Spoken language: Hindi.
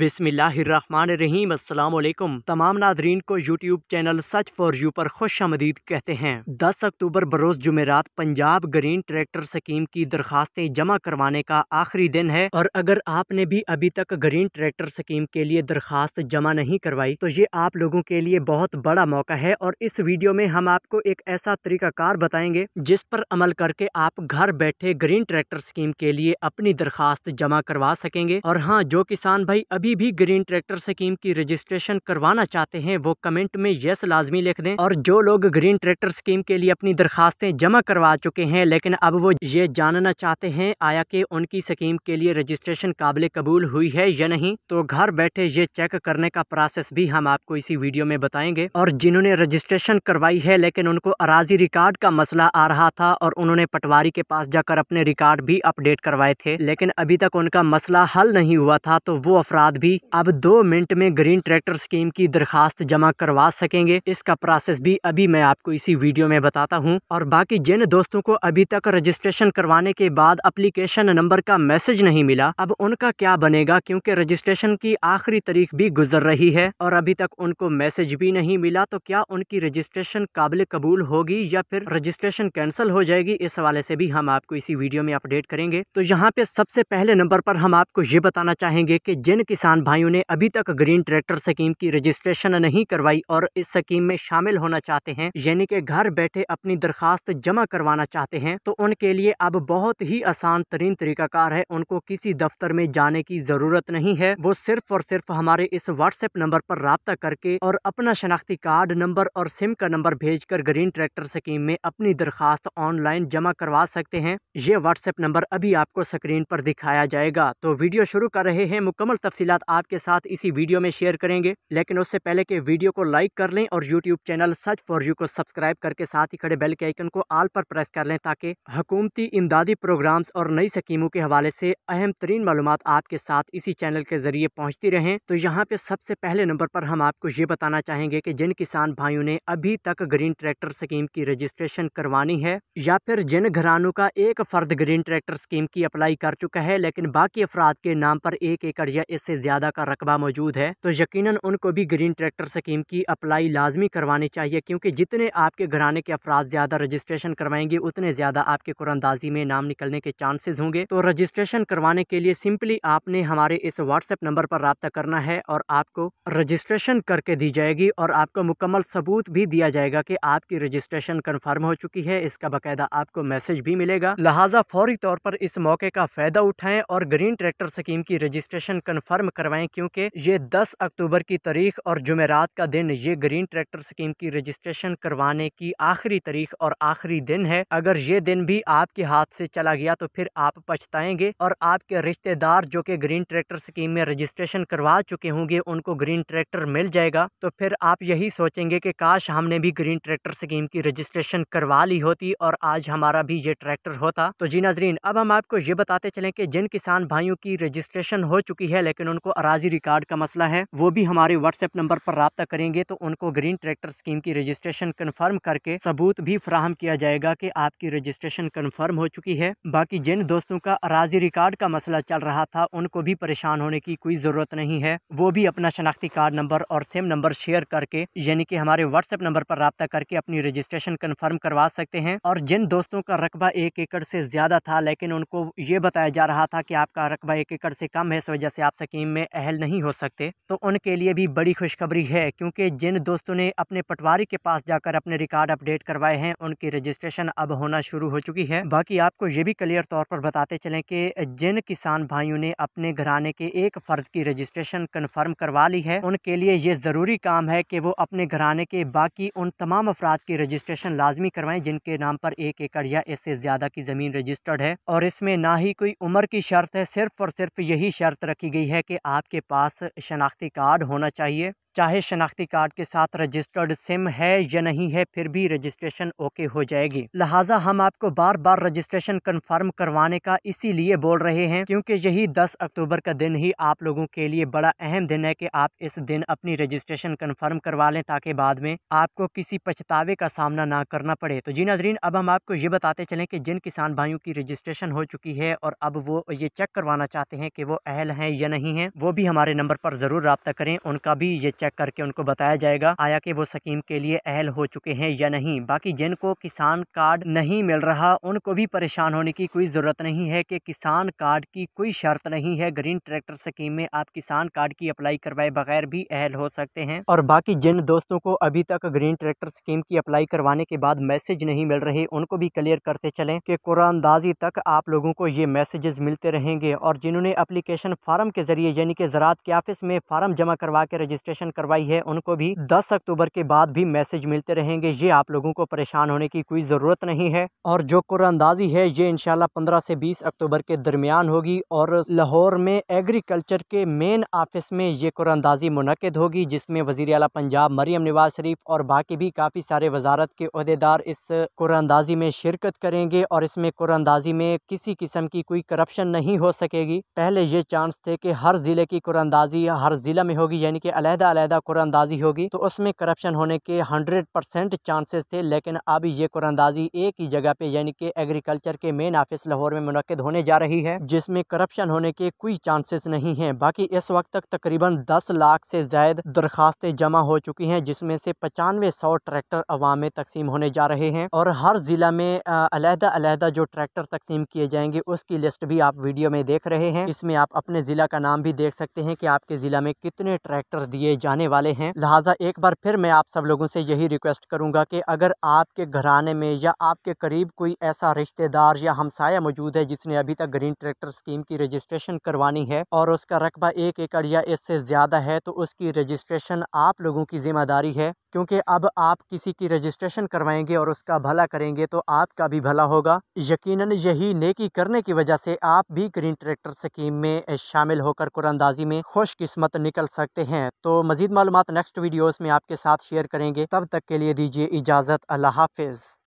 बिसमीम अल्लाम तमाम नादरीन को यूट्यूब चैनल सच फॉर यू पर खुश आमदीद कहते हैं दस अक्टूबर बरोज जुमेरात पंजाब ग्रीन ट्रैक्टर स्कीम की दरखास्तें जमा करवाने का आखिरी दिन है और अगर आपने भी अभी तक ग्रीन ट्रैक्टर स्कीम के लिए दरखास्त जमा नहीं करवाई तो ये आप लोगों के लिए बहुत बड़ा मौका है और इस वीडियो में हम आपको एक ऐसा तरीकाकार बताएंगे जिस पर अमल करके आप घर बैठे ग्रीन ट्रैक्टर स्कीम के लिए अपनी दरखास्त जमा करवा सकेंगे और हाँ जो किसान भाई अभी भी ग्रीन ट्रैक्टर स्कीम की रजिस्ट्रेशन करवाना चाहते हैं वो कमेंट में यस लाजमी लिख दें और जो लोग ग्रीन ट्रैक्टर स्कीम के लिए अपनी दरखास्तें जमा करवा चुके हैं लेकिन अब वो ये जानना चाहते हैं आया कि उनकी स्कीम के लिए रजिस्ट्रेशन काबिल कबूल हुई है या नहीं तो घर बैठे ये चेक करने का प्रोसेस भी हम आपको इसी वीडियो में बताएंगे और जिन्होंने रजिस्ट्रेशन करवाई है लेकिन उनको अराजी रिकॉर्ड का मसला आ रहा था और उन्होंने पटवारी के पास जाकर अपने रिकॉर्ड भी अपडेट करवाए थे लेकिन अभी तक उनका मसला हल नहीं हुआ था तो वो अफराद बाद भी अब दो मिनट में ग्रीन ट्रैक्टर स्कीम की दरखास्त जमा करवा सकेंगे इसका प्रोसेस भी अभी मैं आपको इसी वीडियो में बताता हूँ और बाकी जिन दोस्तों को अभी तक रजिस्ट्रेशन करवाने के बाद अप्लीकेशन नंबर का मैसेज नहीं मिला अब उनका क्या बनेगा क्योंकि रजिस्ट्रेशन की आखिरी तारीख भी गुजर रही है और अभी तक उनको मैसेज भी नहीं मिला तो क्या उनकी रजिस्ट्रेशन काबिल कबूल होगी या फिर रजिस्ट्रेशन कैंसिल हो जाएगी इस हवाले से भी हम आपको इसी वीडियो में अपडेट करेंगे तो यहाँ पे सबसे पहले नंबर पर हम आपको ये बताना चाहेंगे कि जिन किसान भाइयों ने अभी तक ग्रीन ट्रैक्टर स्कीम की रजिस्ट्रेशन नहीं करवाई और इस स्कीम में शामिल होना चाहते हैं यानी कि घर बैठे अपनी दरखास्त जमा करवाना चाहते हैं तो उनके लिए अब बहुत ही आसान तरीन तरीकाकार है उनको किसी दफ्तर में जाने की जरूरत नहीं है वो सिर्फ और सिर्फ हमारे इस व्हाट्सएप नंबर पर रबता करके और अपना शनाख्ती कार्ड नंबर और सिम का नंबर भेज कर ग्रीन ट्रैक्टर स्कीम में अपनी दरखास्त ऑनलाइन जमा करवा सकते हैं ये व्हाट्सएप नंबर अभी आपको स्क्रीन पर दिखाया जाएगा तो वीडियो शुरू कर रहे हैं मुकम्मल तफसी तफसीत आपके साथ इसी वीडियो में शेयर करेंगे लेकिन उससे पहले के वीडियो को लाइक कर लें और YouTube channel search for you को सब्सक्राइब करके साथ ही खड़े बेल के आइकन को आल पर प्रेस कर लें ताकि हकूमती इमदादी प्रोग्राम्स और नई स्कीमों के हवाले से अहम तरीन मालूम आपके साथ इसी चैनल के जरिए पहुँचती रहें तो यहाँ पे सबसे पहले नंबर पर हम आपको ये बताना चाहेंगे कि जिन किसान भाइयों ने अभी तक ग्रीन ट्रैक्टर स्कीम की रजिस्ट्रेशन करवानी है या फिर जिन घरानों का एक फर्द ग्रीन ट्रैक्टर स्कीम की अप्लाई कर चुका है लेकिन बाकी अफराद के नाम पर एक एकड़ या इससे से ज़्यादा का रकबा मौजूद है तो यकीनन उनको भी ग्रीन ट्रैक्टर स्कीम की अप्लाई लाजमी करवानी चाहिए क्योंकि जितने आपके घराने के अफराद ज़्यादा रजिस्ट्रेशन करवाएंगे उतने ज़्यादा आपके कुरंदाजी में नाम निकलने के चांसेज होंगे तो रजिस्ट्रेशन करवाने के लिए सिंपली आपने हमारे इस व्हाट्सएप नंबर पर रबता करना है और आपको रजिस्ट्रेशन करके दी जाएगी और आपको मुकम्मल सबूत भी दिया जाएगा कि आपकी रजिस्ट्रेशन कन्फर्म हो चुकी है इसका बाकायदा आपको मैसेज भी मिलेगा लिहाजा फौरी तौर पर इस मौके का फ़ायदा उठाएं और ग्रीन ट्रैक्टर स्कीम की रजिस्ट्रेशन कन्फर्म फॉर्म करवाएं क्योंकि ये 10 अक्टूबर की तारीख और जुमेरात का दिन ये ग्रीन ट्रैक्टर स्कीम की रजिस्ट्रेशन करवाने की आखिरी तारीख और आखिरी दिन है अगर ये दिन भी आपके हाथ से चला गया तो फिर आप पछताएंगे और आपके रिश्तेदार जो कि ग्रीन ट्रैक्टर स्कीम में रजिस्ट्रेशन करवा चुके होंगे उनको ग्रीन ट्रैक्टर मिल जाएगा तो फिर आप यही सोचेंगे कि काश हमने भी ग्रीन ट्रैक्टर स्कीम की रजिस्ट्रेशन करवा ली होती और आज हमारा भी ये ट्रैक्टर होता तो जी नाजरीन अब हम आपको ये बताते चलें कि जिन किसान भाइयों की रजिस्ट्रेशन हो चुकी है लेकिन उनको अराजी रिकॉर्ड का मसला है वो भी हमारे व्हाट्सएप नंबर पर रबता करेंगे तो उनको ग्रीन ट्रैक्टर स्कीम की रजिस्ट्रेशन कन्फर्म करके सबूत भी फ्राहम किया जाएगा की आपकी रजिस्ट्रेशन कन्फर्म हो चुकी है बाकी जिन दोस्तों का अराजी रिकॉर्ड का मसला चल रहा था उनको भी परेशान होने की कोई ज़रूरत नहीं है वो भी अपना शनाख्ती कार्ड नंबर और सिम नंबर शेयर करके यानी कि हमारे व्हाट्सएप नंबर पर रबता करके अपनी रजिस्ट्रेशन कन्फर्म करवा सकते हैं और जिन दोस्तों का रकबा एक एकड़ से ज़्यादा था लेकिन उनको ये बताया जा रहा था कि आपका रकबा एक एकड़ से कम है इस वजह से आप सकीम टीम में अहल नहीं हो सकते तो उनके लिए भी बड़ी खुशखबरी है क्योंकि जिन दोस्तों ने अपने पटवारी के पास जाकर अपने रिकॉर्ड अपडेट करवाए हैं उनकी रजिस्ट्रेशन अब होना शुरू हो चुकी है बाकी आपको ये भी क्लियर तौर पर बताते चलें कि जिन किसान भाइयों ने अपने घराने के एक फर्द की रजिस्ट्रेशन कन्फर्म करवा ली है उनके लिए ये ज़रूरी काम है कि वो अपने घराने के बाकी उन तमाम अफराद की रजिस्ट्रेशन लाजमी करवाएं जिनके नाम पर एक एकड़ या इससे ज़्यादा की ज़मीन रजिस्टर्ड है और इसमें ना ही कोई उम्र की शर्त है सिर्फ और सिर्फ यही शर्त रखी गई है कि कि आपके पास शनाख्ती कार्ड होना चाहिए चाहे शनाख्ती कार्ड के साथ रजिस्टर्ड सिम है या नहीं है फिर भी रजिस्ट्रेशन ओके हो जाएगी लिहाजा हम आपको बार बार रजिस्ट्रेशन कंफर्म करवाने का इसीलिए बोल रहे हैं क्योंकि यही 10 अक्टूबर का दिन ही आप लोगों के लिए बड़ा अहम दिन है कि आप इस दिन अपनी रजिस्ट्रेशन कंफर्म करवा लें ताकि बाद में आपको किसी पछतावे का सामना ना करना पड़े तो जी नाजरीन अब हम आपको ये बताते चले कि जिन किसान भाइयों की रजिस्ट्रेशन हो चुकी है और अब वो ये चेक करवाना चाहते हैं कि वो अहल हैं या नहीं है वो भी हमारे नंबर पर ज़रूर रबता करें उनका भी ये चेक करके उनको बताया जाएगा आया कि वो सकीम के लिए अहल हो चुके हैं या नहीं बाकी जिनको किसान कार्ड नहीं मिल रहा उनको भी परेशान होने की कोई ज़रूरत नहीं है कि किसान कार्ड की कोई शर्त नहीं है ग्रीन ट्रैक्टर स्कीम में आप किसान कार्ड की अप्लाई करवाए बगैर भी अहल हो सकते हैं और बाकी जिन दोस्तों को अभी तक ग्रीन ट्रैक्टर स्कीम की अप्लाई करवाने के बाद मैसेज नहीं मिल रहे उनको भी क्लियर करते चले की कुरानदाजी तक आप लोगों को ये मैसेजेस मिलते रहेंगे और जिन्होंने अप्लीकेशन फार्म के जरिए यानी कि ज़रात के ऑफिस में फार्म जमा करवा के रजिस्ट्रेशन करवाई है उनको भी दस अक्टूबर के बाद भी मैसेज मिलते रहेंगे ये आप लोगों को परेशान होने की कोई ज़रूरत नहीं है और जो कुरानंदाजी है ये इनशाला पंद्रह से बीस अक्टूबर के दरमियान होगी और लाहौर में एग्रीकल्चर के मेन ऑफिस में ये कुरानंदाजी मुनद होगी जिसमें वजीर अला पंजाब मरियम नवाज शरीफ और बाकी भी काफ़ी सारे वजारत के अहदेदार इस कुरानंदाजी में शिरकत करेंगे और इसमें कुरानंदाजी में किसी किस्म की कोई करप्शन नहीं हो सकेगी पहले ये चांस थे कि हर ज़िले की कुरानंदाजी हर ज़िला में होगी यानी कि अलहदा अलहदा कुरानंदाजी होगी तो उसमें करप्शन होने के हंड्रेड परसेंट चांसेस थे लेकिन अब ये कुरानंदाजी एक ही जगह पे यानी कि एग्रीकल्चर के मेन ऑफिस लाहौर में मुनद होने जा रही है जिसमें करप्शन होने के कोई चांसेस नहीं है बाकी इस वक्त तक तकरीबन दस लाख से ज्यादा दरखास्तें जमा हो चुकी हैं जिसमें से पचानवे सौ ट्रैक्टर अवाम में तकसीम होने जा रहे हैं और हर ज़िला में अलहदा अलहदा जो ट्रैक्टर तकसीम किए जाएंगे उसकी लिस्ट भी आप वीडियो में देख रहे हैं इसमें आप अपने ज़िला का नाम भी देख सकते हैं कि आपके ज़िला में कितने ट्रैक्टर दिए जाए जाने वाले हैं लिहाजा एक बार फिर मैं आप सब लोगों से यही रिक्वेस्ट करूँगा कि अगर आपके घराने में या आपके करीब कोई ऐसा रिश्तेदार या हमसाया मौजूद है जिसने अभी तक ग्रीन ट्रैक्टर स्कीम की रजिस्ट्रेशन करवानी है और उसका रकबा एक एकड़ या इससे ज़्यादा है तो उसकी रजिस्ट्रेशन आप लोगों की ज़िम्मेदारी है क्योंकि अब आप किसी की रजिस्ट्रेशन करवाएंगे और उसका भला करेंगे तो आपका भी भला होगा यकीनन यही नेकी करने की वजह से आप भी ग्रीन ट्रैक्टर स्कीम में शामिल होकर कुरानदाजी में खुशकिस्मत निकल सकते हैं तो मजीद मजीद मालूम नेक्स्ट वीडियोज़ में आपके साथ शेयर करेंगे तब तक के लिए दीजिए इजाज़त अल्लाह हाफिज़